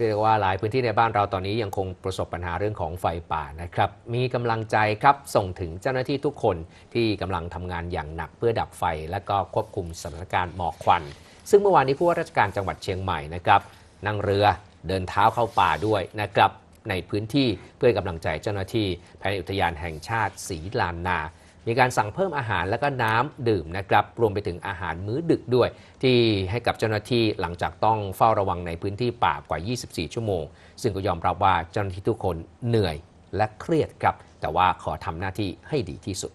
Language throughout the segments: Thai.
เรียกว่าหลายพื้นที่ในบ้านเราตอนนี้ยังคงประสบปัญหาเรื่องของไฟป่านะครับมีกำลังใจครับส่งถึงเจ้าหน้าที่ทุกคน ที่กำลังทำงานอย่างหนักเพื่อดับไฟและก็ควบคุมสถานการณ์หมอกควัน ซึ่งเมื่อวานนี้ผู้ว่าราชการจังหวัดเชียงใหม่นะครับนั่งเรือเดินเท้าเข้าป่าด้วยนะครับในพื้นที่เพื่อกำลังใจเจ้าหน้าที่ภายในอุทยานแห่งชาติศรีลานนามีการสั่งเพิ่มอาหารและก็น้ำดื่มนะครับ รวมไปถึงอาหารมื้อดึกด้วย ที่ให้กับเจ้าหน้าที่หลังจากต้องเฝ้าระวังในพื้นที่ป่ากว่า 24 ชั่วโมง ซึ่งก็ยอมรับว่าเจ้าหน้าที่ทุกคนเหนื่อยและเครียดครับ แต่ว่าขอทำหน้าที่ให้ดีที่สุด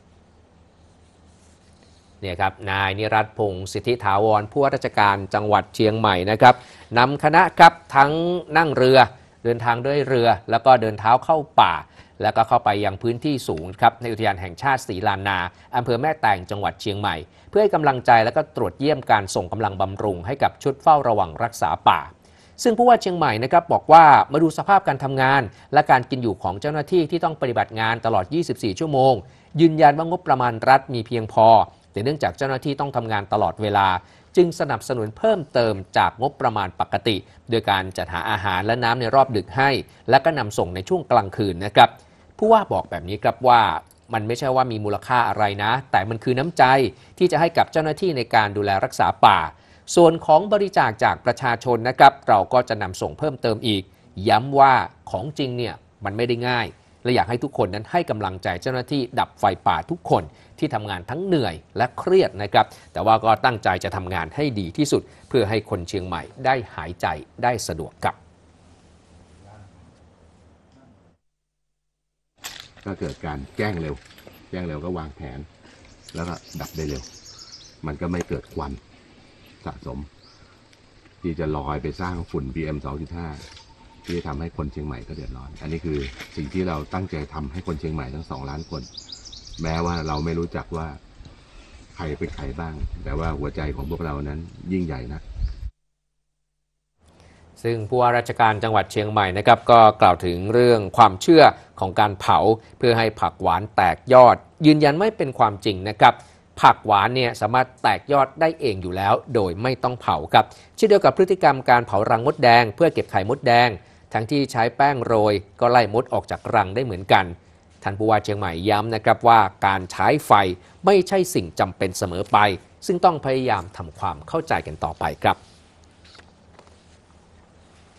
เนี่ยครับนายนิรัตพงศ์สิทธิถาวรผู้ว่าราชการจังหวัดเชียงใหม่นะครับนำคณะครับทั้งนั่งเรือเดินทางด้วยเรือแล้วก็เดินเท้าเข้าป่า แล้วก็เข้าไปยังพื้นที่สูงครับ ในอุทยานแห่งชาติศรีลานาอำเภอแม่แตงจังหวัดเชียงใหม่ เพื่อให้กำลังใจและก็ตรวจเยี่ยมการส่งกำลังบำรุงให้กับชุดเฝ้าระวังรักษาป่า ซึ่งผู้ว่าเชียงใหม่นะครับบอกว่ามาดูสภาพการทำงานและการกินอยู่ของเจ้าหน้าที่ที่ต้องปฏิบัติงานตลอด 24 ชั่วโมง ยืนยันว่างบประมาณรัฐมีเพียงพอ แต่เนื่องจากเจ้าหน้าที่ต้องทำงานตลอดเวลาึงสนับสนุนเพิ่มเติมจากงบประมาณปกติ โดยการจัดหาอาหารและน้ำในรอบดึกให้ และก็นำส่งในช่วงกลางคืนนะครับผู้ว่าบอกแบบนี้ครับว่ามันไม่ใช่ว่ามีมูลค่าอะไรนะ แต่มันคือน้ำใจที่จะให้กับเจ้าหน้าที่ในการดูแลรักษาป่า ส่วนของบริจาคจากประชาชนนะครับเราก็จะนำส่งเพิ่มเติมอีก ย้ำว่าของจริงเนี่ยมันไม่ได้ง่ายและอยากให้ทุกคนนั้นให้กำลังใจเจ้าหน้าที่ดับไฟป่าทุกคนที่ทำงานทั้งเหนื่อยและเครียดนะครับ แต่ว่าก็ตั้งใจจะทำงานให้ดีที่สุด เพื่อให้คนเชียงใหม่ได้หายใจได้สะดวกกับ ก็เกิดการแจ้งเร็วแจ้งเร็วก็วางแผน แล้วก็ดับได้เร็ว มันก็ไม่เกิดควันสะสม ที่จะลอยไปสร้างฝุ่น PM 2.5ที่จะทำให้คนเชียงใหม่ก็เดือดร้อน อันนี้คือสิ่งที่เราตั้งใจทำให้คนเชียงใหม่ทั้งสองล้านคน แม้ว่าเราไม่รู้จักว่าใครเป็นใครบ้าง แต่ว่าหัวใจของพวกเรานั้นยิ่งใหญ่นะ ซึ่งผู้ว่าราชการจังหวัดเชียงใหม่นะครับ ก็กล่าวถึงเรื่องความเชื่อของการเผาเพื่อให้ผักหวานแตกยอด ยืนยันไม่เป็นความจริงนะครับ ผักหวานเนี่ยสามารถแตกยอดได้เองอยู่แล้ว โดยไม่ต้องเผาครับ เช่นเดียวกับพฤติกรรมการเผารังมดแดงเพื่อเก็บไข่มดแดงทั้งที่ใช้แป้งโรยก็ไล่มดออกจากรังได้เหมือนกัน ท่านผู้ว่าเชียงใหม่ย้ำนะครับว่าการใช้ไฟไม่ใช่สิ่งจำเป็นเสมอไป ซึ่งต้องพยายามทำความเข้าใจกันต่อไปครับ